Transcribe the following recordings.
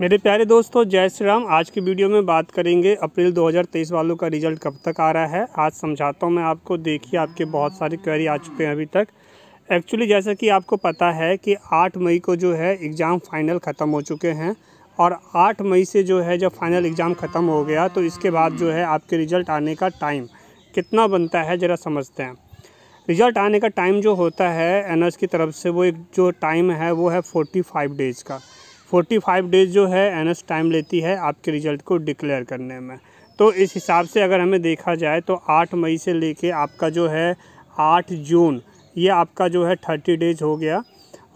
मेरे प्यारे दोस्तों जय श्री राम आज की वीडियो में बात करेंगे अप्रैल 2023 वालों का रिजल्ट कब तक आ रहा है आज समझाता हूँ मैं आपको देखिए आपके बहुत सारे क्वेरी आ चुके हैं अभी तक एक्चुअली जैसा कि आपको पता है कि 8 मई को जो है एग्ज़ाम फाइनल ख़त्म हो चुके हैं और 8 मई से जो है जब फाइनल एग्ज़ाम ख़त्म हो गया तो इसके बाद जो है आपके रिज़ल्ट आने का टाइम कितना बनता है ज़रा समझते हैं रिज़ल्ट आने का टाइम जो होता है एन की तरफ से वो एक जो टाइम है वो है फोर्टी डेज़ का फोर्टी फाइव डेज जो है एन टाइम लेती है आपके रिज़ल्ट को डिक्लेयर करने में तो इस हिसाब से अगर हमें देखा जाए तो आठ मई से लेके आपका जो है आठ जून ये आपका जो है थर्टी डेज हो गया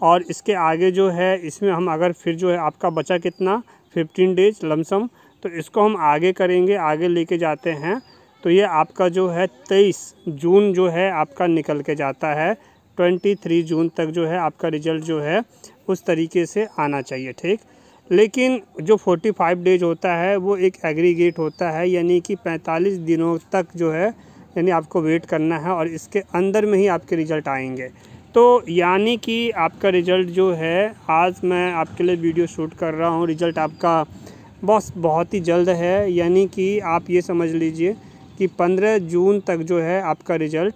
और इसके आगे जो है इसमें हम अगर फिर जो है आपका बचा कितना फिफ्टीन डेज लमसम तो इसको हम आगे करेंगे आगे लेके जाते हैं तो ये आपका जो है तेईस जून जो है आपका निकल के जाता है ट्वेंटी थ्री जून तक जो है आपका रिज़ल्ट जो है उस तरीके से आना चाहिए ठीक लेकिन जो 45 डेज होता है वो एक एग्रीगेट होता है यानी कि 45 दिनों तक जो है यानी आपको वेट करना है और इसके अंदर में ही आपके रिज़ल्ट आएंगे तो यानी कि आपका रिज़ल्ट जो है आज मैं आपके लिए वीडियो शूट कर रहा हूँ रिज़ल्ट आपका बस बहुत ही जल्द है यानी कि आप ये समझ लीजिए कि 15 जून तक जो है आपका रिज़ल्ट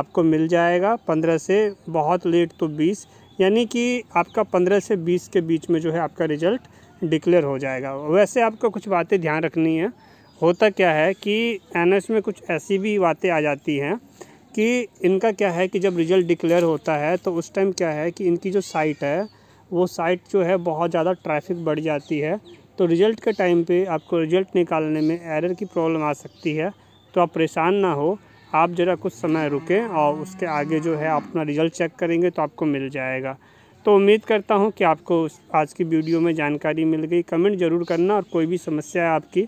आपको मिल जाएगा 15 से बहुत लेट तो बीस यानी कि आपका पंद्रह से बीस के बीच में जो है आपका रिज़ल्ट डिक्लेयर हो जाएगा वैसे आपको कुछ बातें ध्यान रखनी है होता क्या है कि एन में कुछ ऐसी भी बातें आ जाती हैं कि इनका क्या है कि जब रिज़ल्ट डिक्लेयर होता है तो उस टाइम क्या है कि इनकी जो साइट है वो साइट जो है बहुत ज़्यादा ट्रैफिक बढ़ जाती है तो रिज़ल्ट के टाइम पे आपको रिज़ल्ट निकालने में एरर की प्रॉब्लम आ सकती है तो आप परेशान ना हो आप ज़रा कुछ समय रुकें और उसके आगे जो है अपना रिज़ल्ट चेक करेंगे तो आपको मिल जाएगा तो उम्मीद करता हूँ कि आपको आज की वीडियो में जानकारी मिल गई कमेंट ज़रूर करना और कोई भी समस्या है आपकी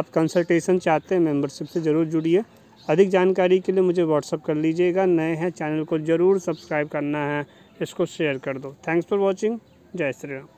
आप कंसल्टेशन चाहते हैं मेम्बरशिप से ज़रूर जुड़िए अधिक जानकारी के लिए मुझे व्हाट्सअप कर लीजिएगा नए हैं चैनल को ज़रूर सब्सक्राइब करना है इसको शेयर कर दो थैंक्स फॉर वॉचिंग जय श्री राम